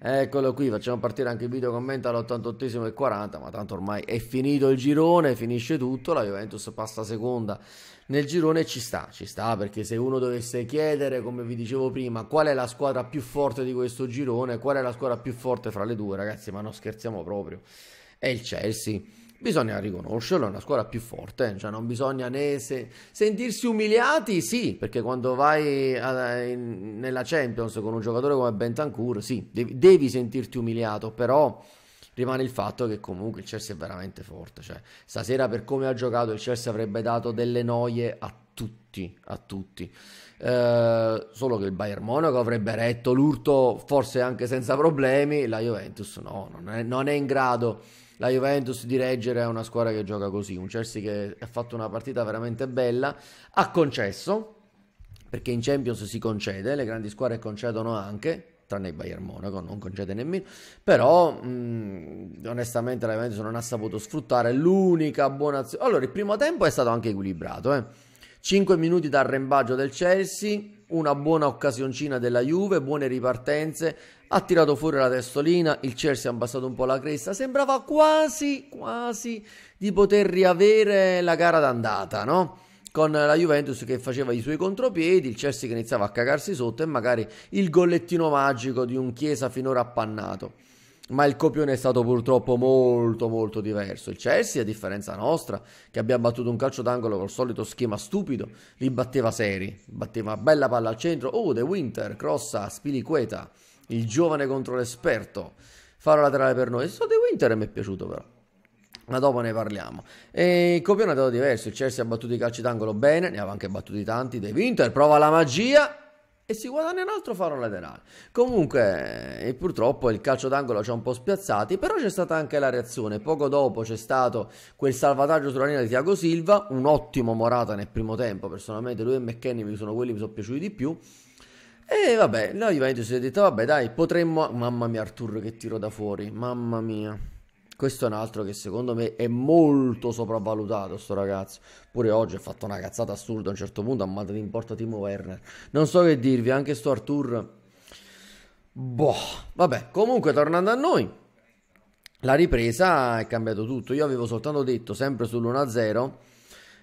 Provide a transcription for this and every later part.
Eccolo qui, facciamo partire anche il video commento all'88 e 40, ma tanto ormai è finito il girone, finisce tutto, la Juventus passa seconda nel girone ci sta, ci sta, perché se uno dovesse chiedere, come vi dicevo prima, qual è la squadra più forte di questo girone, qual è la squadra più forte fra le due, ragazzi, ma non scherziamo proprio è il Chelsea. Bisogna riconoscerlo, è una squadra più forte, cioè non bisogna né se... sentirsi umiliati, sì, perché quando vai a, in, nella Champions con un giocatore come Bentancur, sì, devi, devi sentirti umiliato, però rimane il fatto che comunque il Chelsea è veramente forte. Cioè, stasera per come ha giocato il Chelsea avrebbe dato delle noie a tutti, a tutti. Eh, solo che il Bayern Monaco avrebbe retto l'urto forse anche senza problemi, la Juventus no, non è, non è in grado la Juventus di reggere a una squadra che gioca così. Un Chelsea che ha fatto una partita veramente bella, ha concesso, perché in Champions si concede, le grandi squadre concedono anche, tranne il Bayern Monaco, non concede nemmeno, però mh, mm, onestamente la Juventus non ha saputo sfruttare l'unica buona azione. Allora, il primo tempo è stato anche equilibrato, eh. 5 minuti dal rembaggio del Chelsea, una buona occasioncina della Juve, buone ripartenze, ha tirato fuori la testolina, il Chelsea ha abbassato un po' la cresta, sembrava quasi, quasi di poter riavere la gara d'andata, no? Con la Juventus che faceva i suoi contropiedi, il Chelsea che iniziava a cagarsi sotto e magari il gollettino magico di un Chiesa finora appannato ma il copione è stato purtroppo molto molto diverso. Il Chelsea, a differenza nostra, che abbiamo battuto un calcio d'angolo col solito schema stupido, li batteva seri, batteva bella palla al centro, oh De Winter, crossa, Spiliqueta, il giovane contro l'esperto, faro laterale per noi, so De Winter mi è piaciuto però. Ma dopo ne parliamo. E il copione è stato diverso. Il Chelsea ha battuto i calci d'angolo bene, ne aveva anche battuti tanti. De Winter prova la magia e si guadagna un altro faro laterale. Comunque, eh, purtroppo il calcio d'angolo ci ha un po' spiazzati, però c'è stata anche la reazione. Poco dopo c'è stato quel salvataggio sulla linea di Thiago Silva, un ottimo Morata nel primo tempo, personalmente lui e McKenny mi sono quelli che mi sono piaciuti di più. E vabbè, la Juventus si è detto, vabbè dai, potremmo... Mamma mia Artur che tiro da fuori, mamma mia. Questo è un altro che secondo me è molto sopravvalutato, sto ragazzo. Pure oggi ha fatto una cazzata assurda a un certo punto, ha mandato in porta Timo Werner. Non so che dirvi, anche sto Artur... Boh, vabbè, comunque tornando a noi, la ripresa è cambiato tutto. Io avevo soltanto detto, sempre sull'1-0,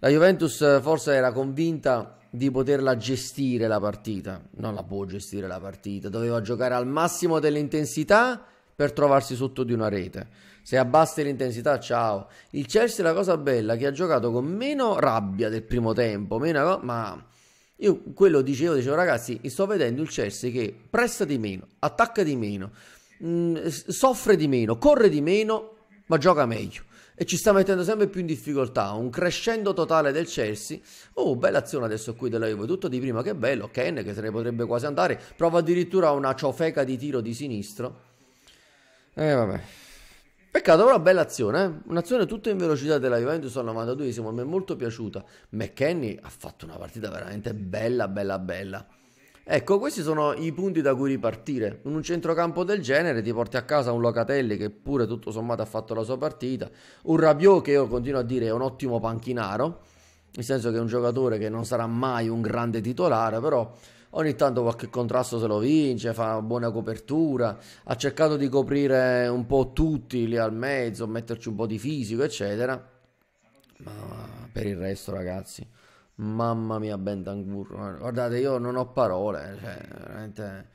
la Juventus forse era convinta di poterla gestire la partita. Non la può gestire la partita, doveva giocare al massimo dell'intensità per trovarsi sotto di una rete. Se abbassi l'intensità, ciao. Il Chelsea è la cosa bella che ha giocato con meno rabbia del primo tempo, meno, ma io quello dicevo, dicevo ragazzi, sto vedendo il Chelsea che presta di meno, attacca di meno, mh, mm, soffre di meno, corre di meno, ma gioca meglio e ci sta mettendo sempre più in difficoltà. Un crescendo totale del Chelsea. Oh, bella azione adesso qui della Juve. Tutto di prima, che bello. Ken che se ne potrebbe quasi andare. Prova addirittura una ciofeca di tiro di sinistro. Eh vabbè. Peccato, però bella azione, eh? un'azione tutta in velocità della Juventus al 92esimo, mi è molto piaciuta. McKenny ha fatto una partita veramente bella, bella, bella. Ecco, questi sono i punti da cui ripartire. In un centrocampo del genere ti porti a casa un Locatelli che pure tutto sommato ha fatto la sua partita, un Rabiot che io continuo a dire è un ottimo panchinaro, nel senso che è un giocatore che non sarà mai un grande titolare, però ogni tanto qualche contrasto se lo vince, fa buona copertura, ha cercato di coprire un po' tutti lì al mezzo, metterci un po' di fisico, eccetera. Ma per il resto, ragazzi, mamma mia, Bentangur, eh, guardate, io non ho parole, cioè, veramente...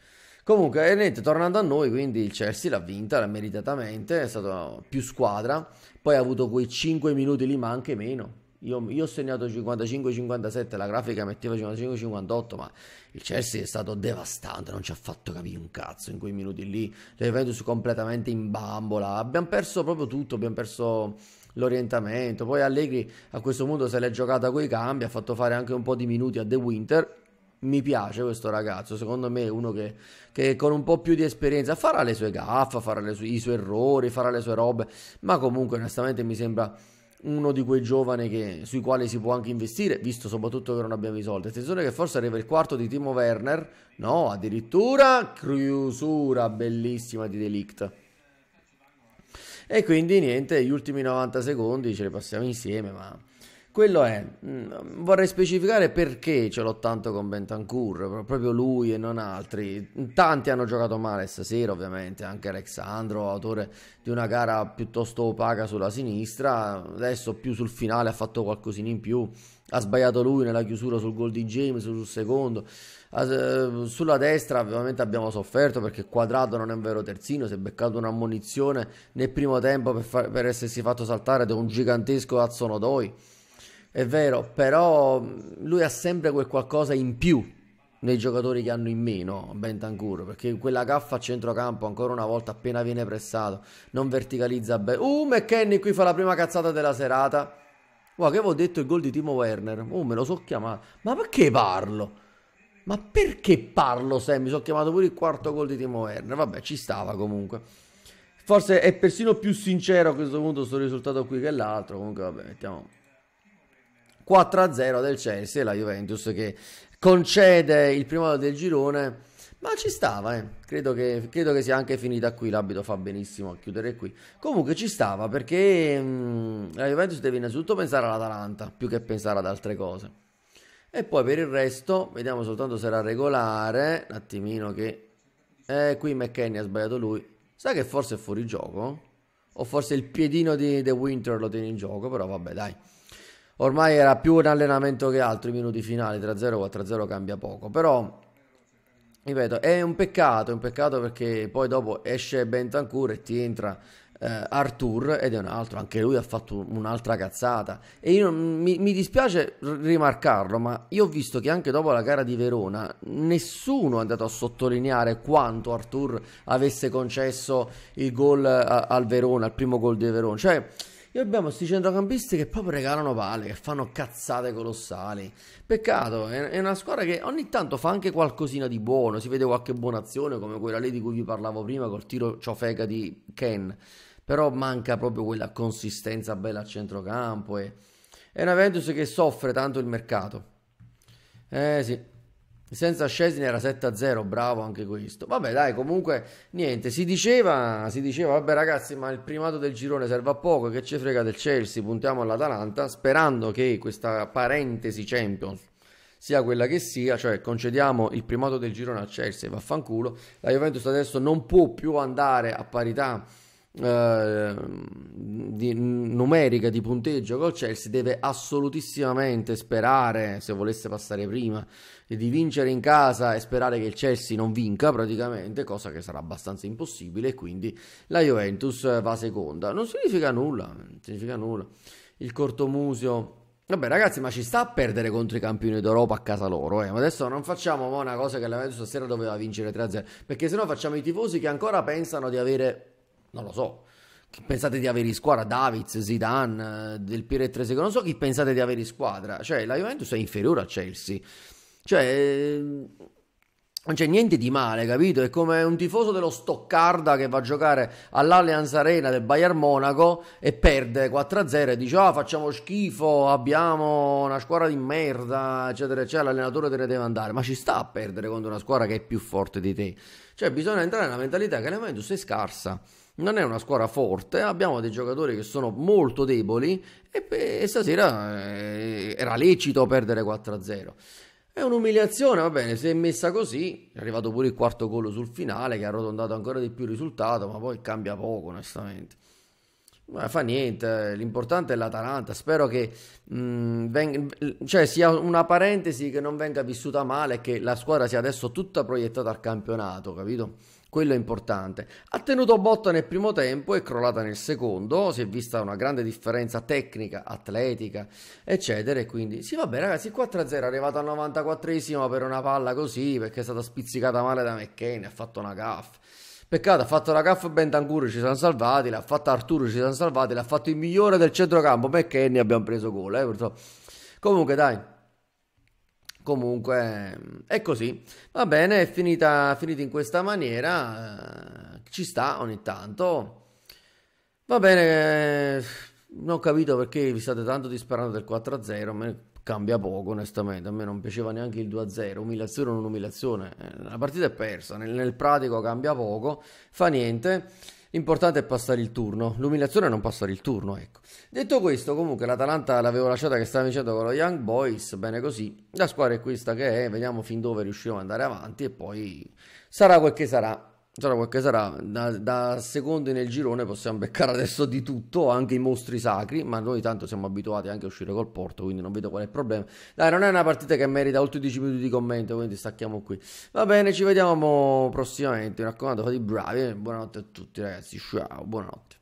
Comunque, eh, niente, tornando a noi, quindi il Chelsea l'ha vinta l'ha meritatamente, è stata più squadra, poi ha avuto quei 5 minuti lì, ma anche meno io, io ho segnato 55-57, la grafica metteva 55-58, ma il Chelsea è stato devastante, non ci ha fatto capire un cazzo in quei minuti lì. La Juventus completamente in bambola, abbiamo perso proprio tutto, abbiamo perso l'orientamento. Poi Allegri a questo punto se l'è giocata coi cambi, ha fatto fare anche un po' di minuti a The Winter. Mi piace questo ragazzo, secondo me è uno che, che con un po' più di esperienza farà le sue gaffe, farà su- i suoi errori, farà le sue robe, ma comunque onestamente mi sembra uno di quei giovani che, sui quali si può anche investire, visto soprattutto che non abbiamo i soldi. Attenzione che forse arriva il quarto di Timo Werner, no, addirittura chiusura bellissima di Delict. E quindi niente, gli ultimi 90 secondi ce li passiamo insieme, ma quello è, mm, vorrei specificare perché ce l'ho tanto con Bentancur, proprio lui e non altri. Tanti hanno giocato male stasera, ovviamente, anche Alexandro, autore di una gara piuttosto opaca sulla sinistra, adesso più sul finale ha fatto qualcosina in più, ha sbagliato lui nella chiusura sul gol di James sul secondo. Eh, sulla destra ovviamente abbiamo sofferto perché Quadrato non è un vero terzino, si è beccato un'ammonizione nel primo tempo per, far, per essersi fatto saltare da un gigantesco Azzonodoi è vero, però mm, lui ha sempre quel qualcosa in più nei giocatori che hanno in meno Bentancur perché quella gaffa a centrocampo ancora una volta appena viene pressato non verticalizza bene uh McKenny qui fa la prima cazzata della serata Guarda, che avevo detto il gol di Timo Werner oh me lo so chiamato ma perché parlo ma perché parlo se mi sono chiamato pure il quarto gol di Timo Werner vabbè ci stava comunque forse è persino più sincero a questo punto sto risultato qui che l'altro comunque vabbè mettiamo 4-0 del Chelsea e la Juventus che concede il primo del girone. Ma ci stava, eh. credo, che, credo, che, sia anche finita qui. L'abito fa benissimo a chiudere qui. Comunque ci stava perché mh, mm, la Juventus deve innanzitutto pensare all'Atalanta più che pensare ad altre cose. E poi per il resto, vediamo soltanto se era regolare. Un attimino che... Eh, qui McKenny ha sbagliato lui. Sai che forse è fuori gioco? O forse il piedino di The Winter lo tiene in gioco, però vabbè dai ormai era più un allenamento che altro i minuti finali 3-0 4-0 cambia poco però ripeto è un peccato un peccato perché poi dopo esce Bentancur e ti entra eh, Artur ed è un altro anche lui ha fatto un'altra cazzata e io mi, mi dispiace rimarcarlo ma io ho visto che anche dopo la gara di Verona nessuno è andato a sottolineare quanto Artur avesse concesso il gol eh, al Verona il primo gol di Verona cioè e abbiamo questi centrocampisti che proprio regalano palle, che fanno cazzate colossali. Peccato, è una squadra che ogni tanto fa anche qualcosina di buono, si vede qualche buona azione come quella lì di cui vi parlavo prima col tiro ciofega di Ken, però manca proprio quella consistenza bella a centrocampo e... È una Ventus che soffre tanto il mercato. Eh sì, senza Scesni era 7-0, bravo anche questo. Vabbè, dai, comunque niente, si diceva, si diceva, vabbè ragazzi, ma il primato del girone serve a poco, che ci frega del Chelsea, puntiamo all'Atalanta, sperando che questa parentesi Champions sia quella che sia, cioè concediamo il primato del girone al Chelsea, vaffanculo. La Juventus adesso non può più andare a parità eh, di numerica di punteggio col Chelsea deve assolutissimamente sperare se volesse passare prima di vincere in casa e sperare che il Chelsea non vinca praticamente cosa che sarà abbastanza impossibile e quindi la Juventus va seconda non significa nulla significa nulla il cortomusio Vabbè ragazzi, ma ci sta a perdere contro i campioni d'Europa a casa loro, eh. Ma adesso non facciamo una cosa che la Juventus stasera doveva vincere 3-0, perché sennò facciamo i tifosi che ancora pensano di avere non lo so. Chi pensate di avere in squadra? Davids, Zidane, eh, Del Pire e Trezeguet, non so chi pensate di avere in squadra. Cioè, la Juventus è inferiore a Chelsea. Cioè, ehm, non c'è niente di male, capito? È come un tifoso dello Stoccarda che va a giocare all'Allianz Arena del Bayern Monaco e perde 4-0 e dice "Ah, oh, facciamo schifo, abbiamo una squadra di merda, eccetera, eccetera, l'allenatore te ne deve andare". Ma ci sta a perdere contro una squadra che è più forte di te. Cioè, bisogna entrare nella mentalità che la Juventus è scarsa non è una squadra forte, abbiamo dei giocatori che sono molto deboli e, e stasera eh, era lecito perdere 4-0. È un'umiliazione, va bene, si è messa così, è arrivato pure il quarto gol sul finale che ha arrotondato ancora di più il risultato, ma poi cambia poco onestamente. Ma fa niente, l'importante è l'Atalanta, spero che mh, mm, venga, cioè sia una parentesi che non venga vissuta male e che la squadra sia adesso tutta proiettata al campionato, capito? quello è importante. Ha tenuto botta nel primo tempo e crollata nel secondo, si è vista una grande differenza tecnica, atletica, eccetera. E quindi sì, vabbè, ragazzi, 4-0 è arrivato al 94esimo per una palla così, perché è stata spizzicata male da McKenna, ha fatto una gaffa. Peccato, ha fatto la gaffa Bentancur, ci siamo salvati, l'ha fatta Arturo, ci siamo salvati, l'ha fatto il migliore del centrocampo, McKenna abbiamo preso gol, eh, Comunque dai, Comunque è così. Va bene, è finita, finita in questa maniera. Eh, ci sta ogni tanto. Va bene, eh, non ho capito perché vi state tanto disperando del 4-0. A me cambia poco, onestamente. A me non piaceva neanche il 2-0. Umiliazione o non umiliazione. Eh, la partita è persa. Nel, nel pratico cambia poco, fa niente. L'importante è passare il turno, l'umiliazione è non passare il turno, ecco. Detto questo, comunque l'Atalanta l'avevo lasciata che stava vincendo con lo Young Boys, bene così. La squadra è questa che è, vediamo fin dove riusciamo ad andare avanti e poi sarà quel che sarà. Sarà quel che sarà, da, da, secondi nel girone possiamo beccare adesso di tutto, anche i mostri sacri, ma noi tanto siamo abituati anche a uscire col porto, quindi non vedo qual è il problema. Dai, non è una partita che merita oltre 10 minuti di commento, quindi stacchiamo qui. Va bene, ci vediamo prossimamente, mi raccomando, fate i bravi, eh. buonanotte a tutti ragazzi, ciao, buonanotte.